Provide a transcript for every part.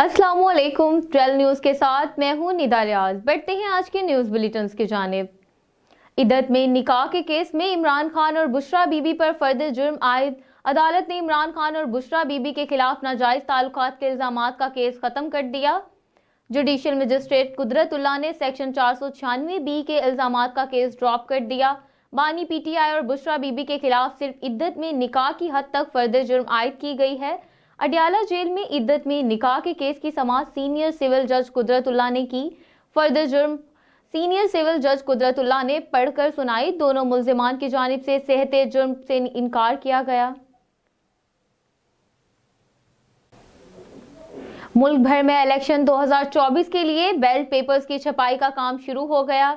Aslam twelve news के साथ मैं हूं निदा रियाज बैठते हैं आज के न्यूज़ बुलेटिन की जानब इदत में निकाह के केस में इमरान खान और बुशरा बीबी पर फर्द जुर्म आयद अदालत ने इमरान खान और बुशरा बीबी के खिलाफ नाजायज ताल्लुक के इल्ज़ाम का केस ख़त्म कर दिया जुडिशल मजिस्ट्रेट कुदरतुल्ला ने सेक्शन चार सौ छियानवे बी के इल्ज़ाम का केस ड्रॉप कर दिया बानी पीटीआई और बुशरा बीबी के खिलाफ सिर्फ इद्दत में निकाह की हद तक फर्द जुर्म आयद की गई है अडियाला जेल में इद्दत में निकाह के केस की समाज सीनियर सिविल जज कुदरतुल्ला ने की फर्दर जुर्म सीनियर सिविल जज कुदरतुल्ला ने पढ़कर सुनाई दोनों मुलजमान की जानब से सेहत जुर्म से इनकार किया गया मुल्क भर में इलेक्शन 2024 के लिए बेल्ट पेपर्स की छपाई का काम शुरू हो गया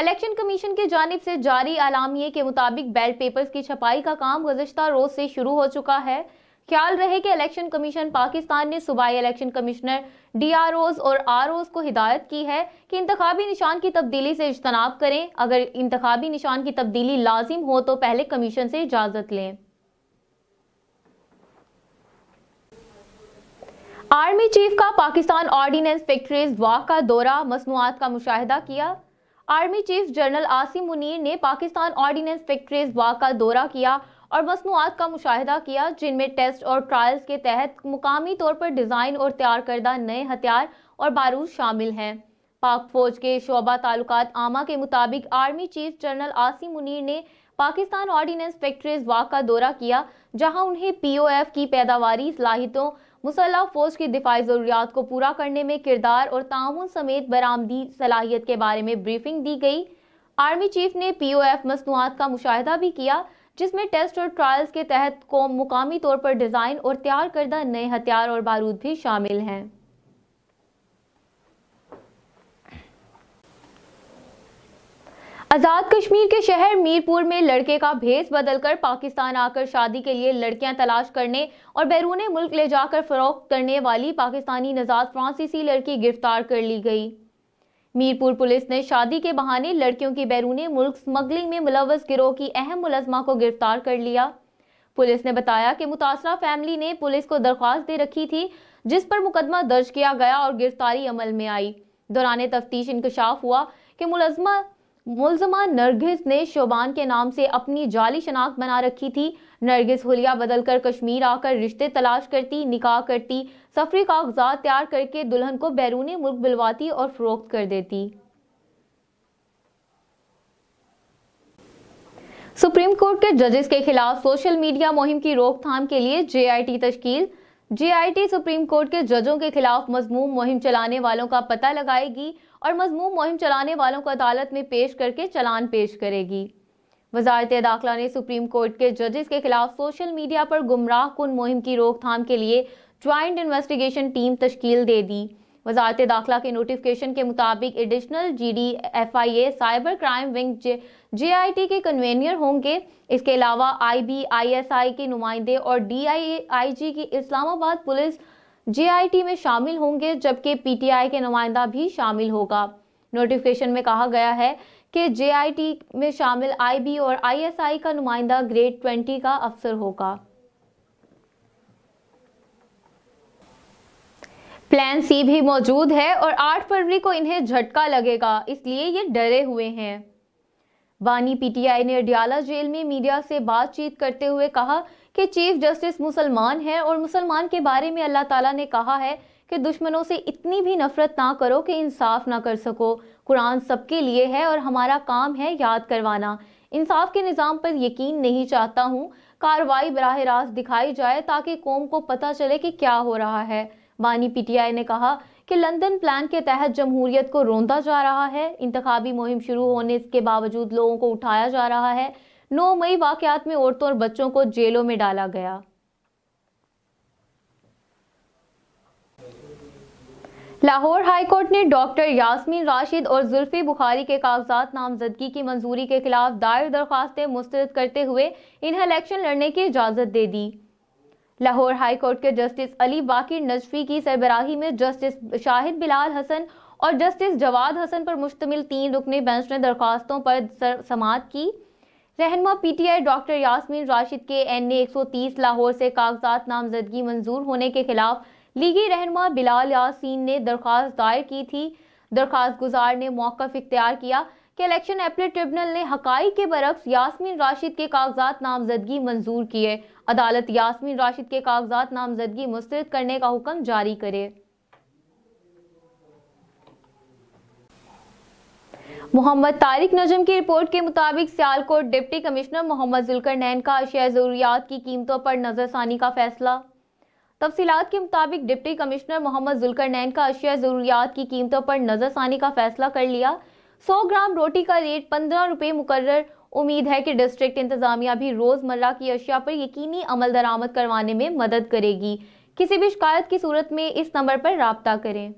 इलेक्शन कमीशन की जानब से जारी आलामिए के मुताबिक बेल्ट पेपर्स की छपाई का काम गुजशत रोज से शुरू हो चुका है ख्याल रहे कि इलेक्शन कमीशन पाकिस्तान ने सूबाई इलेक्शन कमिश्नर डी आर ओज और आर ओज को हिदायत की है कि इंतबी निशान की तब्दीली से इजतनाब करें अगर इंतबी निशान की तब्दीली लाजिम हो तो पहले कमीशन से इजाज़त लें आर्मी चीफ का पाकिस्तान ऑर्डिनेंस फैक्ट्रीज वाक का दौरा मसनूआत का मुशाह किया army chief general Asim Munir ने पाकिस्तान ऑर्डिनेंस फैक्ट्रीज वाक का दौरा किया और मसनूआत का मुशाह किया जिनमें टेस्ट और ट्रायल्स के तहत मुकामी तौर पर डिज़ाइन और तैयार करदा नए हथियार और बारूद शामिल हैं पाक फौज के शोबा ताल्लुकात आमा के मुताबिक army chief general Asim Munir ने पाकिस्तान ऑर्डीनेंस फैक्ट्रीज वाक का दौरा किया जहां उन्हें पीओएफ की पैदावारी सलाहितों मुसल्ह फौज की दिफाई ज़रूरियात को पूरा करने में किरदार और ताउन समेत बरामदी सलाहियत के बारे में ब्रीफिंग दी गई आर्मी चीफ ने पीओएफ मसनूआत का मुशाह भी किया जिसमें टेस्ट और ट्रायल्स के तहत को मुकामी तौर पर डिज़ाइन और तैयार करदा नए हथियार और बारूद भी शामिल हैं आज़ाद कश्मीर के शहर मीरपुर में लड़के का भेस बदलकर पाकिस्तान आकर शादी के लिए लड़कियां तलाश करने और बैरून मुल्क ले जाकर फरोख्त करने वाली पाकिस्तानी नजाद फ्रांसीसी लड़की गिरफ्तार कर ली गई मीरपुर पुलिस ने शादी के बहाने लड़कियों की बैरूनी मुल्क स्मगलिंग में मुलवस गिरोह की अहम मुलजमा को गिरफ्तार कर लिया पुलिस ने बताया कि मुतासरा फैमिली ने पुलिस को दरख्वास्त दे रखी थी जिस पर मुकदमा दर्ज किया गया और गिरफ्तारी अमल में आई दौरान तफ्तीश इंकशाफ हुआ कि मुलजमा मुलजमा नरगिस ने शोबान के नाम से अपनी जाली शनाख्त बना रखी थी नरगिस हुलिया बदलकर कश्मीर आकर रिश्ते तलाश करती निकाह करती सफरी कागजात तैयार करके दुल्हन को बैरूनी मुल्क बिलवाती और फरोख्त कर देती सुप्रीम कोर्ट के जजेस के खिलाफ सोशल मीडिया मुहिम की रोकथाम के लिए जेआईटी तश्कील जेआईटी सुप्रीम कोर्ट के जजों के खिलाफ मजमूम मुहिम चलाने वालों का पता लगाएगी और मजमू मुहिम चलाने वालों को अदालत में पेश करके चलान पेश करेगी वजारत दाखिला ने सुप्रीम कोर्ट के जजेस के खिलाफ सोशल मीडिया पर गुमराह कन मुहिम की रोकथाम के लिए ज्वाइंट इन्वेस्टिगेशन टीम तश्कील दे दी वजारत दाखिला के नोटिफिकेशन के मुताबिक additional G D F I A cyber crime wing J, J I T के कन्वेनियर होंगे इसके अलावा आई बी आई एस आई के नुमाइंदे और डी आई आई जी की इस्लामाबाद पुलिस जेआईटी में शामिल होंगे जबकि पीटीआई के नुमाइंदा भी शामिल होगा नोटिफिकेशन में कहा गया है कि जेआईटी में शामिल आईबी और आईएसआई का नुमाइंदा ग्रेड ट्वेंटी का अफसर होगा प्लान सी भी मौजूद है और 8 फरवरी को इन्हें झटका लगेगा इसलिए ये डरे हुए हैं वानी पीटीआई ने अडियाला जेल में मीडिया से बातचीत करते हुए कहा कि चीफ जस्टिस मुसलमान है और मुसलमान के बारे में अल्लाह ताला ने कहा है कि दुश्मनों से इतनी भी नफरत ना करो कि इंसाफ ना कर सको कुरान सबके लिए है और हमारा काम है याद करवाना इंसाफ के निज़ाम पर यकीन नहीं चाहता हूँ कार्रवाई बरह रास्त दिखाई जाए ताकि कौम को पता चले कि क्या हो रहा है बानी पीटीआई ने कहा कि लंदन प्लान के तहत जमहूरियत को रोंदा जा रहा है इंतबी मुहिम शुरू होने के बावजूद लोगों को उठाया जा रहा है नौ मई वाकत में औरतों और बच्चों को जेलों में डाला गया लाहौर हाई कोर्ट ने डॉक्टर यास्मीन राशिद और जुल्फी बुखारी के कागजात नामजदगी की मंजूरी के खिलाफ दायर दरख्वास्तें मुस्तरद करते हुए इन्हें इलेक्शन लड़ने की इजाज़त दे दी लाहौर हाई कोर्ट के जस्टिस अली बाकी नजफी की सरबराही में जस्टिस शाहिद बिलाल हसन और जस्टिस जवाद हसन पर मुश्तमिल तीन रुकने बेंच ने दरख्वास्तों पर समात की रहनमा पीटीआई डॉक्टर यासमीन राशिद के एन ए एक सौ तीस लाहौर से कागजात नामजदगी मंजूर होने के खिलाफ लीगी रहनमा बिलाल यासीन ने दरख्वास्त दायर की थी दरख्वास्त गुजार ने मौकफ इख्तियार किया कि इलेक्शन अपीलेट ट्रिब्यूनल ने हकाई के बरक्स यासमीन राशिद के कागजात नामजदगी मंजूर किए अदालत यासमीन राशिद के कागजात नामजदगी मुस्तरद करने का हुक्म जारी करे मोहम्मद तारिक नजम की रिपोर्ट के मुताबिक सियालकोट डिप्टी कमिश्नर मोहम्मद जुलकर नैन का अशिया ज़रूरियात की कीमतों पर नज़रसानी का फैसला तफसीत के मुताबिक डिप्टी कमिश्नर मोहम्मद जुलकर नैन का अशिया ज़रूरियात की कीमतों पर नज़रसानी का फैसला कर लिया 100 ग्राम रोटी का रेट पंद्रह रुपये मुकर्र उम्मीद है कि डिस्ट्रिक्ट इंतजामिया भी रोज़मर्रा की अशिया पर यकीनी अमल दरामद करवाने में मदद करेगी किसी भी शिकायत की सूरत में इस नंबर पर रबता करें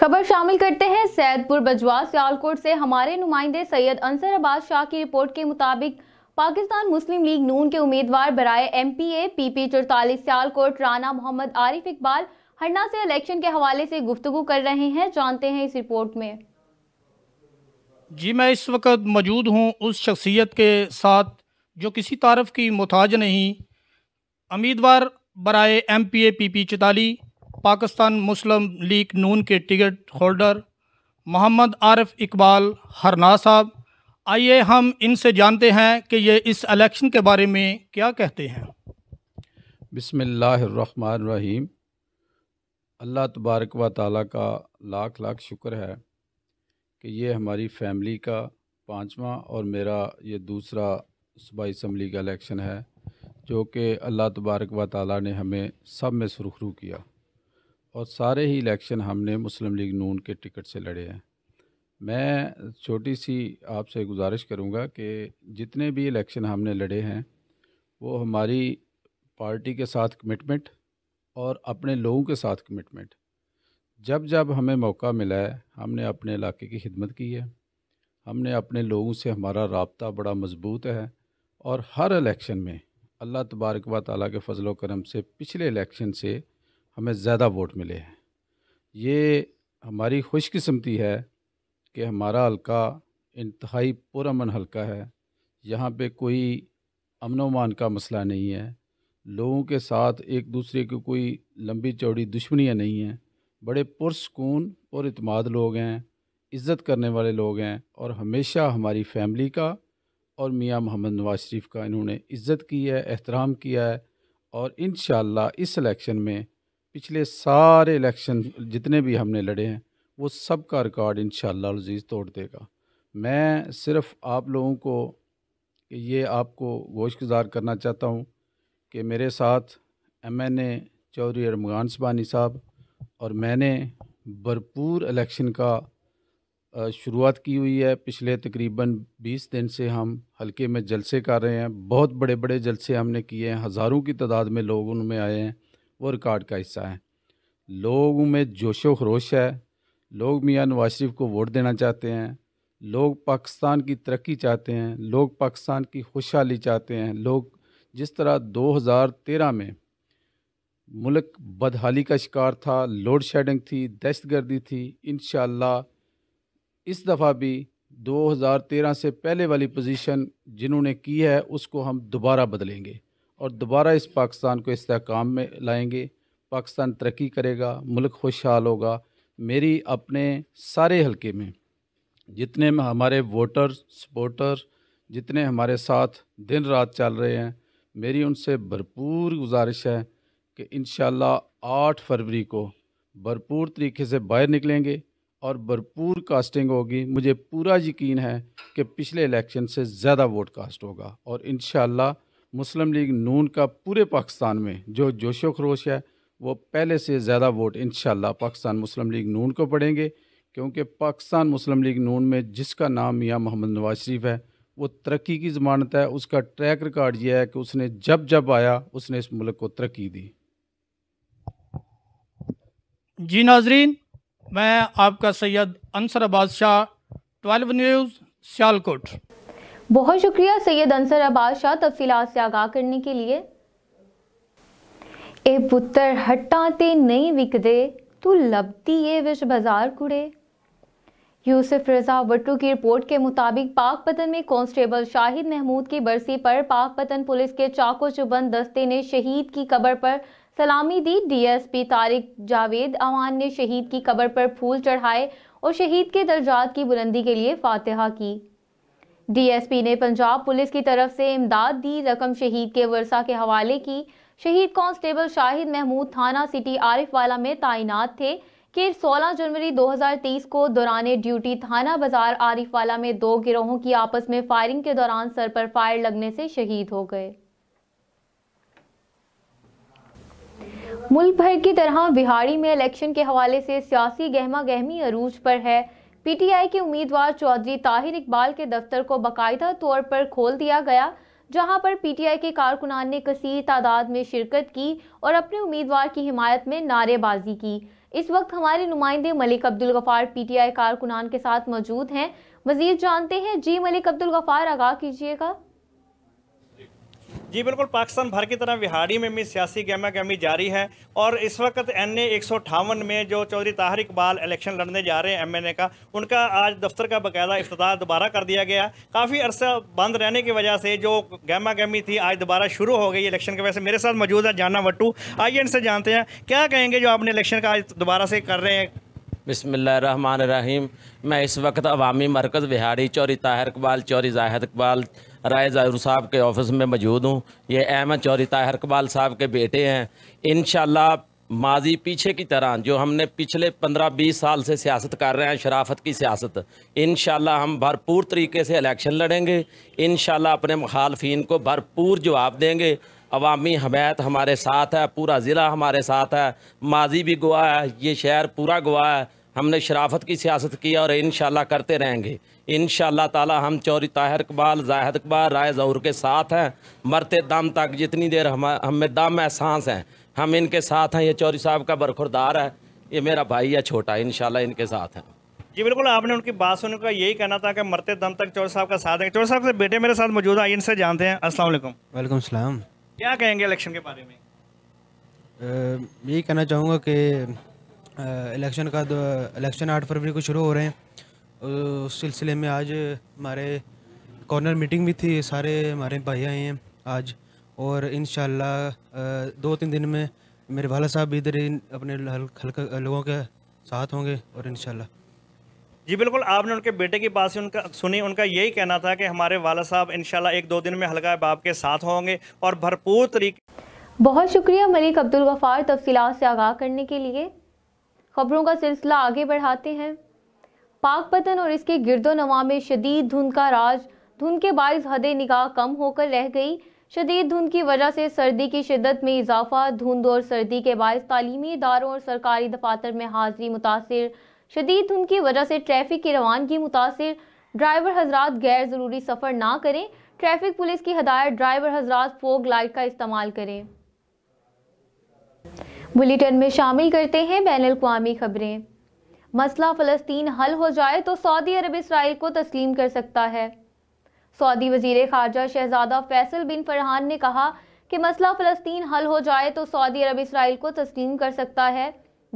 खबर शामिल करते हैं सैदपुर बजवा सियालकोट से हमारे नुमाइंदे सैयद अंसर अब्बास शाह की रिपोर्ट के मुताबिक पाकिस्तान मुस्लिम लीग नून के उम्मीदवार बरए M P A P P चौतालीस सियालकोट राना मोहम्मद आरिफ इकबाल हरना से इलेक्शन के हवाले से गुफ्तु कर रहे हैं जानते हैं इस रिपोर्ट में जी मैं इस वक्त मौजूद हूँ उस शख्सियत के साथ जो किसी तारफ की मोहताज नहीं उम्मीदवार बरए M P A P P चिताली पाकिस्तान मुस्लिम लीग नून के टिकट होल्डर मोहम्मद आरफ इकबाल हरना साहब आइए हम इनसे जानते हैं कि ये इस इलेक्शन के बारे में क्या कहते हैं बिसमीम अल्लाह तबारक व ताली का लाख लाख शुक्र है कि ये हमारी फैमिली का पाँचवा और मेरा ये दूसरा सूबाई इसम्बली का इलेक्शन है जो कि अल्लाह तबारक व ताली ने हमें सब में सुरखरू किया और सारे ही इलेक्शन हमने मुस्लिम लीग नून के टिकट से लड़े हैं मैं छोटी सी आपसे गुजारिश करूंगा कि जितने भी इलेक्शन हमने लड़े हैं वो हमारी पार्टी के साथ कमिटमेंट और अपने लोगों के साथ कमिटमेंट जब जब हमें मौका मिला है हमने अपने इलाके की खिदमत की है हमने अपने लोगों से हमारा रबता बड़ा मज़बूत है और हर इलेक्शन में अल्लाह तबारक व के फजल करम से पिछले इलेक्शन से हमें ज़्यादा वोट मिले हैं ये हमारी खुशकस्मती है कि हमारा हल्का इंतहाई पुरमन हल्का है यहाँ पे कोई अमन का मसला नहीं है लोगों के साथ एक दूसरे की कोई लंबी चौड़ी दुश्मनियाँ नहीं हैं बड़े पुरसकून और इतमाद लोग हैं इज़्ज़त करने वाले लोग हैं और हमेशा हमारी फैमिली का और मियाँ मोहम्मद नवाज शरीफ का इन्होंने इज़्ज़त की है एहतराम किया है और इन इस इलेक्शन में पिछले सारे इलेक्शन जितने भी हमने लड़े हैं वो सब का रिकॉर्ड इन शजीज़ तोड़ देगा मैं सिर्फ़ आप लोगों को ये आपको गोश गुजार करना चाहता हूँ कि मेरे साथ M N A Chaudhry Armaghan Sabani साहब और मैंने भरपूर इलेक्शन का शुरुआत की हुई है पिछले तकरीबन 20 दिन से हम हल्के में जलसे कर रहे हैं बहुत बड़े बड़े जलसे हमने किए हैं हज़ारों की तादाद में लोग उनमें आए हैं वो रिकॉर्ड का हिस्सा है लोग में जोशो खरोश है लोग मियाँ नवाज शरीफ को वोट देना चाहते हैं लोग पाकिस्तान की तरक्की चाहते हैं लोग पाकिस्तान की खुशहाली चाहते हैं लोग जिस तरह 2013 में मुल्क बदहाली का शिकार था लोड शेडिंग थी दहशत गर्दी थी इन इस दफ़ा भी 2013 से पहले वाली पोजीशन जिन्होंने की है उसको हम दोबारा बदलेंगे और दोबारा इस पाकिस्तान को इसकाम में लाएंगे पाकिस्तान तरक्की करेगा मुल्क खुशहाल होगा मेरी अपने सारे हलके में जितने हमारे वोटर सपोर्टर जितने हमारे साथ दिन रात चल रहे हैं मेरी उनसे भरपूर गुजारिश है कि इन आठ फरवरी को भरपूर तरीके से बाहर निकलेंगे और भरपूर कास्टिंग होगी मुझे पूरा यकीन है कि पिछले इलेक्शन से ज़्यादा वोट कास्ट होगा और इन मुस्लिम लीग नून का पूरे पाकिस्तान में जो जोशो खरोश है वो पहले से ज़्यादा वोट इन पाकिस्तान मुस्लिम लीग नून को पड़ेंगे क्योंकि पाकिस्तान मुस्लिम लीग नून में जिसका नाम मियाँ मोहम्मद नवाज शरीफ है वो तरक्की की ज़मानत है उसका ट्रैक रिकॉर्ड यह है कि उसने जब जब आया उसने इस मुल्क को तरक्की दी जी नाजरीन मैं आपका सैयद अंसर आबाद शाह ट्वेल्व न्यूज़ सियालकोट बहुत शुक्रिया सैयद अंसर आबाद शाह तफसीत से आगाह करने के लिए ए पुत्र हट्टा ते नहीं विकदे तू लभती ए विश बाजार कुड़े यूसुफ रजा वटू की रिपोर्ट के मुताबिक पाक पतन में कांस्टेबल शाहिद महमूद की बरसी पर पाक पतन पुलिस के चाको चुबंद दस्ते ने शहीद की कबर पर सलामी दी डीएसपी तारिक जावेद अवान ने शहीद की कबर पर फूल चढ़ाए और शहीद के दर्जात की बुलंदी के लिए फातहा की डीएसपी ने पंजाब पुलिस की तरफ से इमदाद दी रकम शहीद के वर्षा के हवाले की शहीद कांस्टेबल शाहिद महमूद थाना सिटी आरिफ वाला में तैनात थे कि 16 जनवरी 2023 को दौरान ड्यूटी थाना बाजार आरिफवाला में दो गिरोहों की आपस में फायरिंग के दौरान सर पर फायर लगने से शहीद हो गए मुल्क भर की तरह बिहारी में इलेक्शन के हवाले से सियासी गहमा गहमी अरूज पर है पीटीआई के उम्मीदवार चौधरी ताहिर इकबाल के दफ्तर को बाकायदा तौर पर खोल दिया गया जहां पर पीटीआई के कारकुनान ने कसीर तादाद में शिरकत की और अपने उम्मीदवार की हिमायत में नारेबाजी की इस वक्त हमारे नुमाइंदे मलिक अब्दुल गफ़ार पीटीआई कारकुनान के साथ मौजूद हैं मजीद जानते हैं जी मलिक अब्दुल गफ़ार आगाह कीजिएगा जी बिल्कुल पाकिस्तान भर की तरह बिहाड़ी में भी सियासी गहमा गहमी जारी है और इस वक्त एन ए में जो चौधरी ताहर इकबाल इलेक्शन लड़ने जा रहे हैं एम का उनका आज दफ्तर का बाकायदा अफ्ताह दोबारा कर दिया गया काफ़ी अरसा बंद रहने की वजह से जो गहमा गहमी थी आज दोबारा शुरू हो गई इलेक्शन की वजह से मेरे साथ मौजूद है जाना भट्टू आइए इनसे जानते हैं क्या कहेंगे जो आपने इलेक्शन का आज दोबारा से कर रहे हैं बिसमीम मैं इस वक्त अवामी मरकज़ बिहारी चौरी ताहर इकबाल चौरी जाहिद इकबाल राय ज़ाहिर साहब के ऑफिस में मौजूद हूँ ये अहमद चौरी ताहर कबाल साहब के बेटे हैं इन माजी पीछे की तरह जो हमने पिछले पंद्रह बीस साल से सियासत कर रहे हैं शराफत की सियासत इन हम भरपूर तरीके से इलेक्शन लड़ेंगे इन अपने मुखालफन को भरपूर जवाब देंगे अवामी हमायत हमारे साथ है पूरा ज़िला हमारे साथ है माजी भी गुआ है ये शहर पूरा गुआ है हमने शराफत की सियासत की और इन करते रहेंगे इन ताला हम चौरी ताहिर इकबाल जाहिद इकबाल राय जहूर के साथ हैं मरते दम तक जितनी देर हम हमें दम एहसास हैं हम इनके साथ हैं ये चौरी साहब का बरखुरदार है ये मेरा भाई है छोटा इन इनके साथ हैं जी बिल्कुल आपने उनकी बात सुनने का यही कहना था कि मरते दम तक चौरी साहब का साथ है चौरी साहब से बेटे मेरे साथ मौजूद हैं इनसे जानते हैं असल वालेकुम सलाम क्या कहेंगे इलेक्शन के बारे में यही कहना चाहूँगा कि इलेक्शन का इलेक्शन आठ फरवरी को शुरू हो रहे हैं तो उस सिलसिले में आज हमारे कॉर्नर मीटिंग भी थी सारे हमारे भाई आए हैं आज और इन दो तीन दिन में मेरे वाला साहब भी इधर अपने हल्का लोगों के साथ होंगे और इन जी बिल्कुल आपने उनके बेटे की बात से उनका सुनी उनका यही कहना था कि हमारे वाला साहब इन एक दो दिन में हल्का बाप के साथ होंगे और भरपूर तरीके बहुत शुक्रिया मलिक अब्दुल गफ़ार तफसीत से आगाह करने के लिए खबरों का सिलसिला आगे बढ़ाते हैं पाक पतन और इसके नवा में शदीद धुंध का राज धुंध के बायस हद निगाह कम होकर रह गई शदीद धुंध की वजह से सर्दी की शिदत में इजाफा धुंध और सर्दी के बायस तालीमी इदारों और सरकारी दफातर में हाजिरी मुतासर शदीद धुंध की वजह से ट्रैफिक की रवानगी मुतासर ड्राइवर हजरात गैर ज़रूरी सफ़र ना करें ट्रैफिक पुलिस की हदायत ड्राइवर हजरात फोग लाइट का इस्तेमाल करें बुलेटिन में शामिल करते हैं बैन अवी खबरें मसला फ़लस्तीन हल हो जाए तो सऊदी अरब इसराइल को तस्लीम कर सकता है सऊदी वजीर खारजा शहजादा फैसल बिन फरहान ने कहा कि मसला फ़लस्तीन हल हो जाए तो सऊदी अरब इसराइल को तस्लीम कर सकता है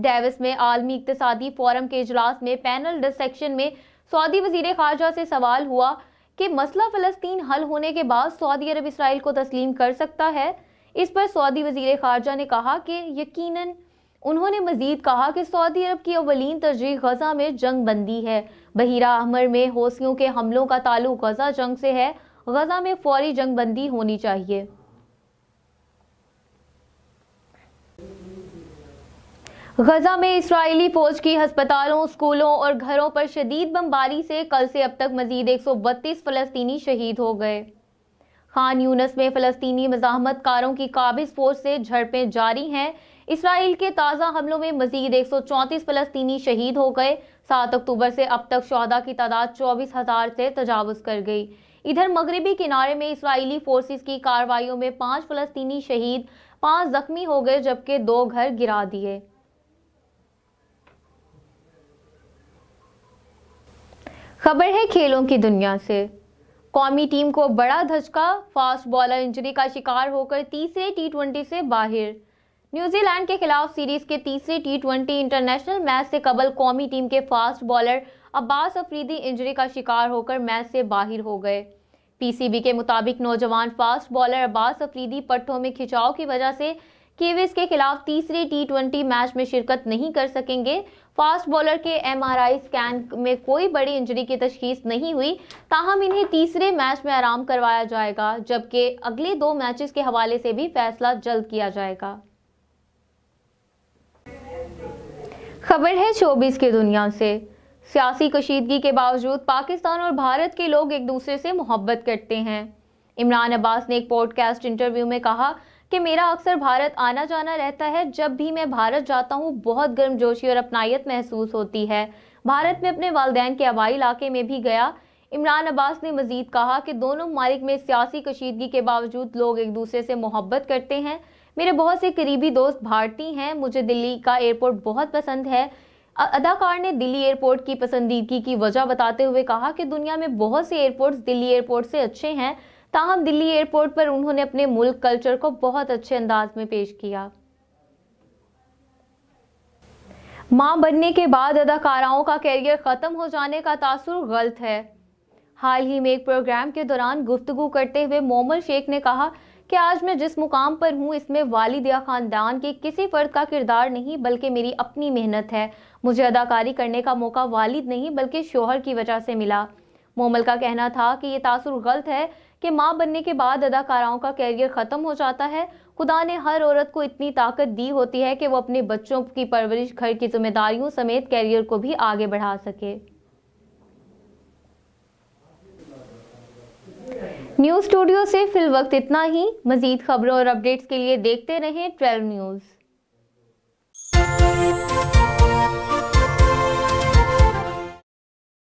डेविस में आलमी इकतसादी फोरम के अजलास में पैनल डिसेक्शन में सऊदी वजीर खारजा से सवाल हुआ कि मसला फ़लस्तीन हल होने के बाद सऊदी अरब इसराइल को तस्लीम कर सकता है इस पर सऊदी वजी खारजा ने कहा कि यकीनन उन्होंने मजीद कहा कि सऊदी अरब की अवलिन तरजीह गजा में जंग बंदी है बहिरा अहमर में होसियों के हमलों का ताल्लुक गजा जंग से है गजा में फौरी जंग बंदी होनी चाहिए गजा में इसराइली फौज की हस्पतालों स्कूलों और घरों पर शदीद बमबारी से कल से अब तक मजीद एक सौ बत्तीस फलस्तीनी शहीद हो गए खान यूनस में फलस्तीनी मजामतकारों की काबिज फोर्स से झड़पें जारी हैं इसराइल के ताज़ा हमलों में मजीद चौंतीस फलस्तनी शहीद हो गए सात अक्टूबर से अब तक शहदा की तादाद चौबीस हज़ार से तजावज़ कर गई इधर मगरबी किनारे में इसराइली फोर्सेस की कार्रवाई में पाँच फलस्तीनी शहीद पाँच जख्मी हो गए जबकि दो घर गिरा दिए खबर है खेलों की दुनिया से कौमी टीम को बड़ा धचका फास्ट बॉलर इंजरी का शिकार होकर तीसरे टी से बाहर न्यूजीलैंड के खिलाफ सीरीज के तीसरे टी इंटरनेशनल मैच से कबल कौमी टीम के fast bowler Abbas Afridi injury का शिकार होकर मैच से बाहर हो गए पीसीबी के मुताबिक नौजवान फास्ट बॉलर अब्बास अफरीदी पट्टों में खिंचाव की वजह से केविस के खिलाफ तीसरे टी मैच में शिरकत नहीं कर सकेंगे फास्ट बॉलर के एमआरआई स्कैन में कोई बड़ी इंजरी की तशखीस नहीं हुई ताहम इन्हें तीसरे मैच में आराम करवाया जाएगा जबकि अगले दो मैचेस के हवाले से भी फैसला जल्द किया जाएगा खबर है चौबीस की दुनिया से सियासी कशीदगी के बावजूद पाकिस्तान और भारत के लोग एक दूसरे से मोहब्बत करते हैं इमरान अब्बास ने एक पॉडकास्ट इंटरव्यू में कहा कि मेरा अक्सर भारत आना जाना रहता है जब भी मैं भारत जाता हूँ बहुत गर्मजोशी और अपनायत महसूस होती है भारत में अपने वालदेन के आबाई इलाके में भी गया इमरान अब्बास ने मजीद कहा कि दोनों ममालिक में सियासी कशीदगी के बावजूद लोग एक दूसरे से मोहब्बत करते हैं मेरे बहुत से करीबी दोस्त भारतीय हैं मुझे दिल्ली का एयरपोर्ट बहुत पसंद है अदाकार ने दिल्ली एयरपोर्ट की पसंदीदगी की वजह बताते हुए कहा कि दुनिया में बहुत से एयरपोर्ट्स दिल्ली एयरपोर्ट से अच्छे हैं ताहम दिल्ली एयरपोर्ट पर उन्होंने अपने मुल्क कल्चर को बहुत अच्छे अंदाज में पेश किया मां बनने के बाद अदाकाराओं का कैरियर ख़त्म हो जाने का तासुर गलत है हाल ही में एक प्रोग्राम के दौरान गुफ्तगु करते हुए मोमल शेख ने कहा कि आज मैं जिस मुकाम पर हूँ इसमें वालिद या ख़ानदान के किसी फ़र्द का किरदार नहीं बल्कि मेरी अपनी मेहनत है मुझे अदाकारी करने का मौका वालिद नहीं बल्कि शोहर की वजह से मिला मोमल का कहना था कि ये तासुर गलत है कि माँ बनने के बाद अदाकाराओं का कैरियर ख़त्म हो जाता है खुदा ने हर औरत को इतनी ताकत दी होती है कि वो अपने बच्चों की परवरिश घर की जिम्मेदारियों समेत कैरियर को भी आगे बढ़ा सके न्यूज़ स्टूडियो से फिल वक्त इतना ही मजीद खबरों और अपडेट्स के लिए देखते रहें ट्वेल्व न्यूज़